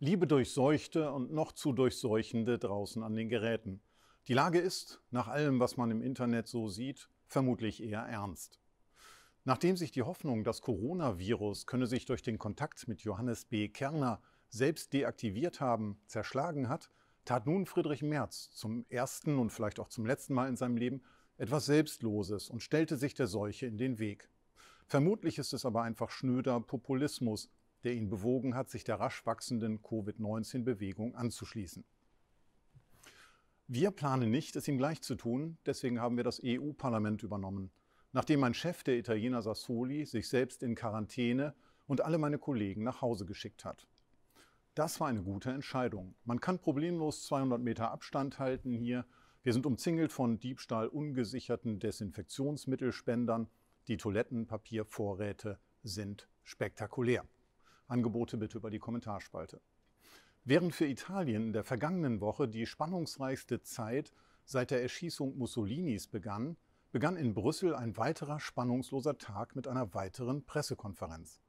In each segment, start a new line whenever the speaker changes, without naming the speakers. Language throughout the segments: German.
Liebe durchseuchte und noch zu durchseuchende draußen an den Geräten. Die Lage ist, nach allem, was man im Internet so sieht, vermutlich eher ernst. Nachdem sich die Hoffnung, das Coronavirus könne sich durch den Kontakt mit Johannes B. Kerner selbst deaktiviert haben, zerschlagen hat, tat nun Friedrich Merz zum ersten und vielleicht auch zum letzten Mal in seinem Leben etwas Selbstloses und stellte sich der Seuche in den Weg. Vermutlich ist es aber einfach schnöder Populismus, der ihn bewogen hat, sich der rasch wachsenden Covid-19-Bewegung anzuschließen. Wir planen nicht, es ihm gleich zu tun, deswegen haben wir das EU-Parlament übernommen. Nachdem mein Chef, der Italiener Sassoli, sich selbst in Quarantäne und alle meine Kollegen nach Hause geschickt hat. Das war eine gute Entscheidung. Man kann problemlos 200 Meter Abstand halten hier. Wir sind umzingelt von Diebstahl ungesicherten Desinfektionsmittelspendern. Die Toilettenpapiervorräte sind spektakulär. Angebote bitte über die Kommentarspalte. Während für Italien in der vergangenen Woche die spannungsreichste Zeit seit der Erschießung Mussolinis begann, begann in Brüssel ein weiterer spannungsloser Tag mit einer weiteren Pressekonferenz.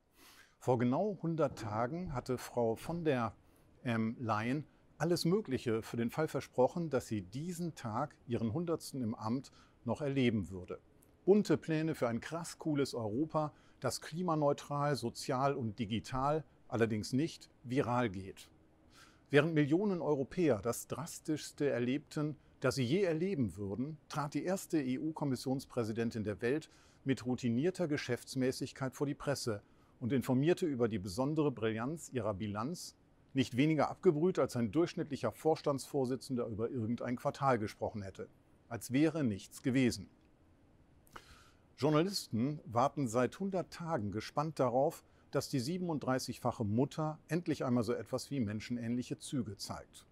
Vor genau 100 Tagen hatte Frau von der ähm, Leyen alles Mögliche für den Fall versprochen, dass sie diesen Tag, ihren 100. im Amt, noch erleben würde. Bunte Pläne für ein krass cooles Europa, das klimaneutral, sozial und digital allerdings nicht viral geht. Während Millionen Europäer das Drastischste erlebten, das sie je erleben würden, trat die erste EU-Kommissionspräsidentin der Welt mit routinierter Geschäftsmäßigkeit vor die Presse und informierte über die besondere Brillanz ihrer Bilanz, nicht weniger abgebrüht als ein durchschnittlicher Vorstandsvorsitzender über irgendein Quartal gesprochen hätte, als wäre nichts gewesen. Journalisten warten seit 100 Tagen gespannt darauf, dass die 37-fache Mutter endlich einmal so etwas wie menschenähnliche Züge zeigt.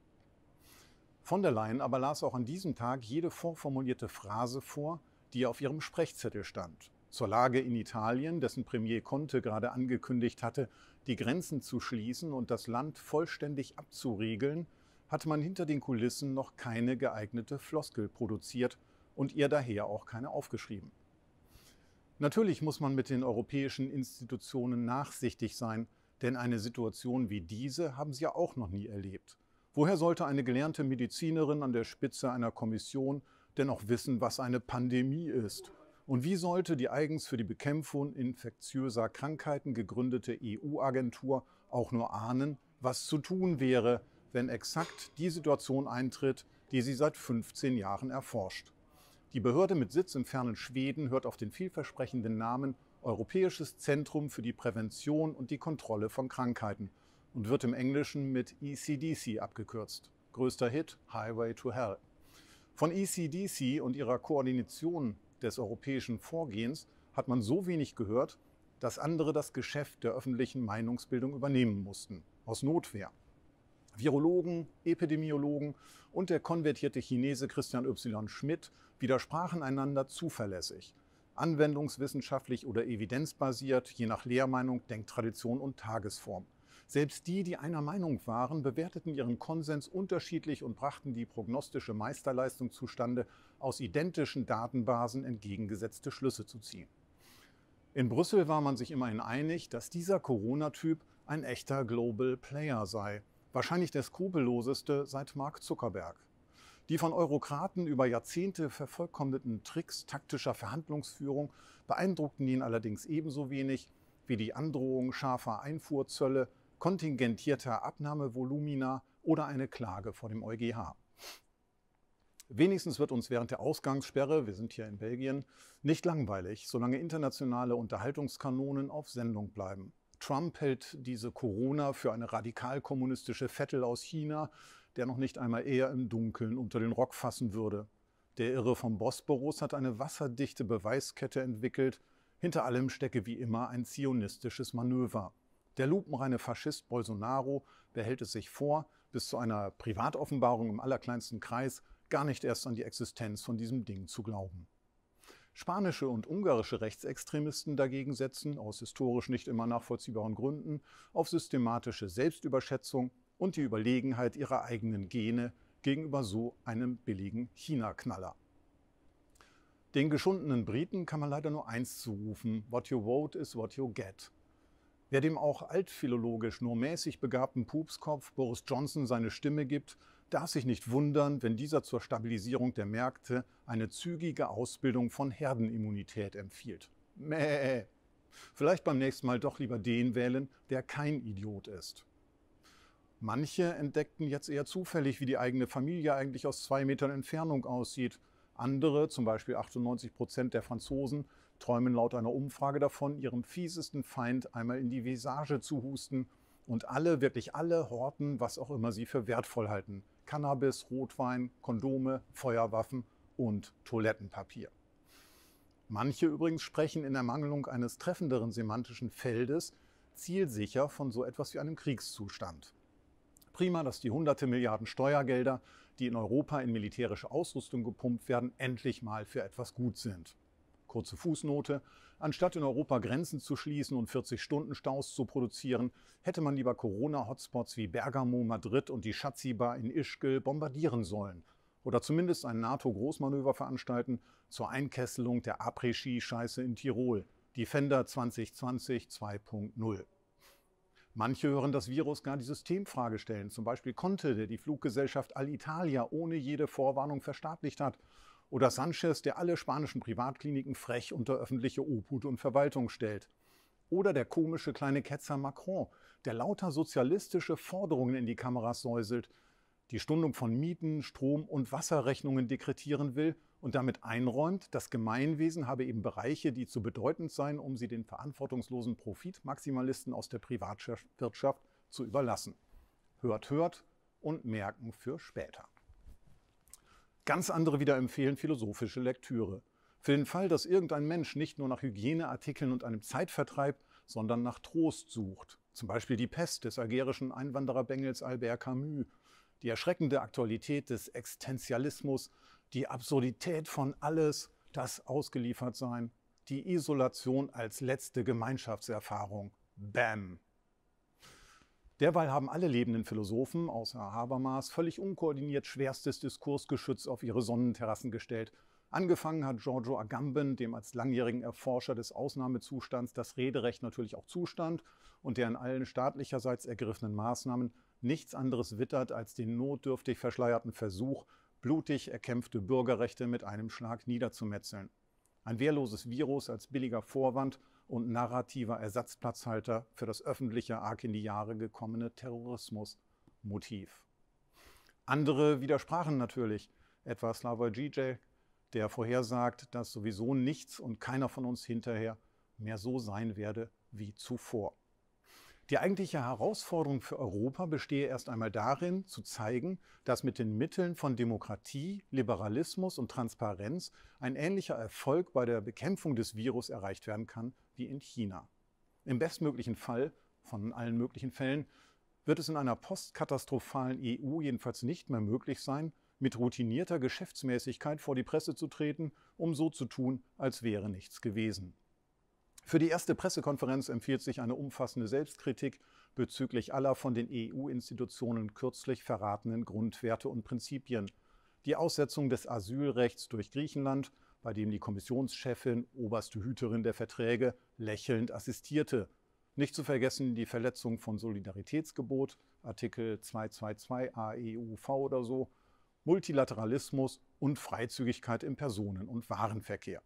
Von der Leyen aber las auch an diesem Tag jede vorformulierte Phrase vor, die auf ihrem Sprechzettel stand. Zur Lage in Italien, dessen Premier Conte gerade angekündigt hatte, die Grenzen zu schließen und das Land vollständig abzuriegeln, hat man hinter den Kulissen noch keine geeignete Floskel produziert und ihr daher auch keine aufgeschrieben. Natürlich muss man mit den europäischen Institutionen nachsichtig sein, denn eine Situation wie diese haben sie ja auch noch nie erlebt. Woher sollte eine gelernte Medizinerin an der Spitze einer Kommission denn auch wissen, was eine Pandemie ist? Und wie sollte die eigens für die Bekämpfung infektiöser Krankheiten gegründete EU-Agentur auch nur ahnen, was zu tun wäre, wenn exakt die Situation eintritt, die sie seit 15 Jahren erforscht? Die Behörde mit Sitz im fernen Schweden hört auf den vielversprechenden Namen Europäisches Zentrum für die Prävention und die Kontrolle von Krankheiten und wird im Englischen mit ECDC abgekürzt. Größter Hit Highway to Hell. Von ECDC und ihrer Koordination des europäischen Vorgehens hat man so wenig gehört, dass andere das Geschäft der öffentlichen Meinungsbildung übernehmen mussten, aus Notwehr. Virologen, Epidemiologen und der konvertierte Chinese Christian Y. Schmidt widersprachen einander zuverlässig, anwendungswissenschaftlich oder evidenzbasiert, je nach Lehrmeinung, Denktradition und Tagesform. Selbst die, die einer Meinung waren, bewerteten ihren Konsens unterschiedlich und brachten die prognostische Meisterleistung zustande, aus identischen Datenbasen entgegengesetzte Schlüsse zu ziehen. In Brüssel war man sich immerhin einig, dass dieser Corona-Typ ein echter Global Player sei, wahrscheinlich der skrupelloseste seit Mark Zuckerberg. Die von Eurokraten über Jahrzehnte vervollkommneten Tricks taktischer Verhandlungsführung beeindruckten ihn allerdings ebenso wenig wie die Androhung scharfer Einfuhrzölle, kontingentierter Abnahmevolumina oder eine Klage vor dem EuGH. Wenigstens wird uns während der Ausgangssperre, wir sind hier in Belgien, nicht langweilig, solange internationale Unterhaltungskanonen auf Sendung bleiben. Trump hält diese Corona für eine radikal kommunistische Vettel aus China, der noch nicht einmal eher im Dunkeln unter den Rock fassen würde. Der Irre vom Bosporus hat eine wasserdichte Beweiskette entwickelt. Hinter allem stecke wie immer ein zionistisches Manöver. Der lupenreine Faschist Bolsonaro behält es sich vor, bis zu einer Privatoffenbarung im allerkleinsten Kreis gar nicht erst an die Existenz von diesem Ding zu glauben. Spanische und ungarische Rechtsextremisten dagegen setzen, aus historisch nicht immer nachvollziehbaren Gründen, auf systematische Selbstüberschätzung und die Überlegenheit ihrer eigenen Gene gegenüber so einem billigen China-Knaller. Den geschundenen Briten kann man leider nur eins zurufen, what you vote is what you get. Wer dem auch altphilologisch nur mäßig begabten Pupskopf Boris Johnson seine Stimme gibt, darf sich nicht wundern, wenn dieser zur Stabilisierung der Märkte eine zügige Ausbildung von Herdenimmunität empfiehlt. Mäh. Vielleicht beim nächsten Mal doch lieber den wählen, der kein Idiot ist. Manche entdeckten jetzt eher zufällig, wie die eigene Familie eigentlich aus zwei Metern Entfernung aussieht. Andere, zum Beispiel 98 Prozent der Franzosen, träumen laut einer Umfrage davon, ihrem fiesesten Feind einmal in die Visage zu husten. Und alle, wirklich alle, horten, was auch immer sie für wertvoll halten. Cannabis, Rotwein, Kondome, Feuerwaffen und Toilettenpapier. Manche übrigens sprechen in Ermangelung eines treffenderen semantischen Feldes zielsicher von so etwas wie einem Kriegszustand. Prima, dass die hunderte Milliarden Steuergelder, die in Europa in militärische Ausrüstung gepumpt werden, endlich mal für etwas gut sind. Kurze Fußnote. Anstatt in Europa Grenzen zu schließen und 40-Stunden-Staus zu produzieren, hätte man lieber Corona-Hotspots wie Bergamo, Madrid und die Schatzibar in Ischgl bombardieren sollen. Oder zumindest ein NATO-Großmanöver veranstalten zur Einkesselung der Après-Ski-Scheiße in Tirol. Defender 2020 2.0. Manche hören das Virus gar die Systemfrage stellen. Zum Beispiel Conte, der die Fluggesellschaft Alitalia ohne jede Vorwarnung verstaatlicht hat. Oder Sanchez, der alle spanischen Privatkliniken frech unter öffentliche Obhut und Verwaltung stellt. Oder der komische kleine Ketzer Macron, der lauter sozialistische Forderungen in die Kameras säuselt, die Stundung von Mieten, Strom- und Wasserrechnungen dekretieren will und damit einräumt, das Gemeinwesen habe eben Bereiche, die zu bedeutend seien, um sie den verantwortungslosen Profitmaximalisten aus der Privatwirtschaft zu überlassen. Hört, hört und merken für später. Ganz andere wieder empfehlen philosophische Lektüre. Für den Fall, dass irgendein Mensch nicht nur nach Hygieneartikeln und einem Zeitvertreib, sondern nach Trost sucht. Zum Beispiel die Pest des algerischen Einwanderer Bengels Albert Camus, die erschreckende Aktualität des Existenzialismus die Absurdität von alles, das Ausgeliefertsein, die Isolation als letzte Gemeinschaftserfahrung. Bam! Derweil haben alle lebenden Philosophen außer Habermas völlig unkoordiniert schwerstes Diskursgeschütz auf ihre Sonnenterrassen gestellt. Angefangen hat Giorgio Agamben, dem als langjährigen Erforscher des Ausnahmezustands das Rederecht natürlich auch zustand und der in allen staatlicherseits ergriffenen Maßnahmen nichts anderes wittert als den notdürftig verschleierten Versuch, blutig erkämpfte Bürgerrechte mit einem Schlag niederzumetzeln. Ein wehrloses Virus als billiger Vorwand und narrativer Ersatzplatzhalter für das öffentliche arg in die Jahre gekommene Terrorismus-Motiv. Andere widersprachen natürlich, etwa Slavoj Žižek, der vorhersagt, dass sowieso nichts und keiner von uns hinterher mehr so sein werde wie zuvor. Die eigentliche Herausforderung für Europa bestehe erst einmal darin, zu zeigen, dass mit den Mitteln von Demokratie, Liberalismus und Transparenz ein ähnlicher Erfolg bei der Bekämpfung des Virus erreicht werden kann wie in China. Im bestmöglichen Fall, von allen möglichen Fällen, wird es in einer postkatastrophalen EU jedenfalls nicht mehr möglich sein, mit routinierter Geschäftsmäßigkeit vor die Presse zu treten, um so zu tun, als wäre nichts gewesen. Für die erste Pressekonferenz empfiehlt sich eine umfassende Selbstkritik bezüglich aller von den EU-Institutionen kürzlich verratenen Grundwerte und Prinzipien. Die Aussetzung des Asylrechts durch Griechenland, bei dem die Kommissionschefin, oberste Hüterin der Verträge, lächelnd assistierte. Nicht zu vergessen die Verletzung von Solidaritätsgebot, Artikel 222 AEUV oder so, Multilateralismus und Freizügigkeit im Personen- und Warenverkehr.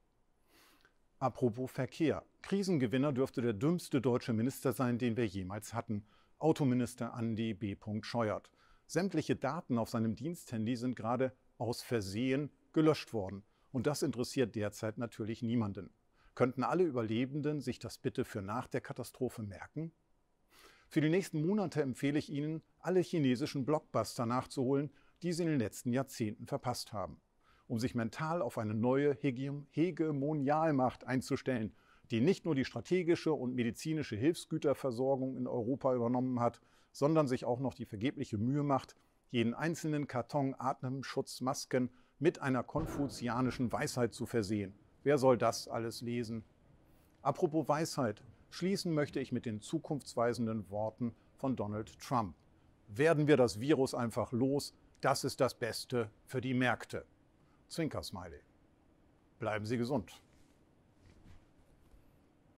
Apropos Verkehr. Krisengewinner dürfte der dümmste deutsche Minister sein, den wir jemals hatten. Autominister Andy B. Scheuert. Sämtliche Daten auf seinem Diensthandy sind gerade aus Versehen gelöscht worden. Und das interessiert derzeit natürlich niemanden. Könnten alle Überlebenden sich das bitte für nach der Katastrophe merken? Für die nächsten Monate empfehle ich Ihnen, alle chinesischen Blockbuster nachzuholen, die Sie in den letzten Jahrzehnten verpasst haben, um sich mental auf eine neue Hege Hegemonialmacht einzustellen – die nicht nur die strategische und medizinische Hilfsgüterversorgung in Europa übernommen hat, sondern sich auch noch die vergebliche Mühe macht, jeden einzelnen Karton Atemschutzmasken mit einer konfuzianischen Weisheit zu versehen. Wer soll das alles lesen? Apropos Weisheit, schließen möchte ich mit den zukunftsweisenden Worten von Donald Trump. Werden wir das Virus einfach los, das ist das Beste für die Märkte. Zwinkersmiley. Bleiben Sie gesund.